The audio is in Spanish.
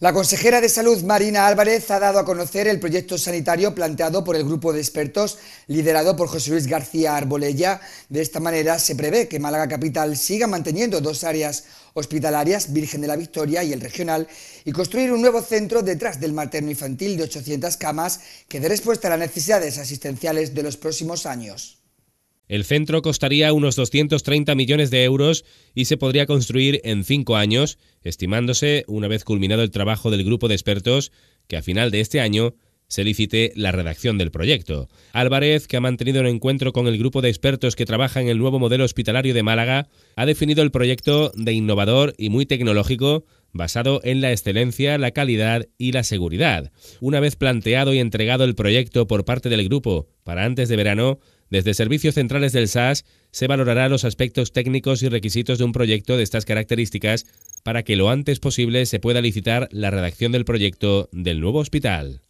La consejera de Salud, Marina Álvarez, ha dado a conocer el proyecto sanitario planteado por el grupo de expertos liderado por José Luis García Arbolella. De esta manera se prevé que Málaga Capital siga manteniendo dos áreas hospitalarias, Virgen de la Victoria y el regional, y construir un nuevo centro detrás del materno infantil de 800 camas que dé respuesta a las necesidades asistenciales de los próximos años. El centro costaría unos 230 millones de euros y se podría construir en cinco años, estimándose, una vez culminado el trabajo del grupo de expertos, que a final de este año se licite la redacción del proyecto. Álvarez, que ha mantenido un encuentro con el grupo de expertos que trabaja en el nuevo modelo hospitalario de Málaga, ha definido el proyecto de innovador y muy tecnológico basado en la excelencia, la calidad y la seguridad. Una vez planteado y entregado el proyecto por parte del grupo para antes de verano, desde servicios centrales del SAS se valorará los aspectos técnicos y requisitos de un proyecto de estas características para que lo antes posible se pueda licitar la redacción del proyecto del nuevo hospital.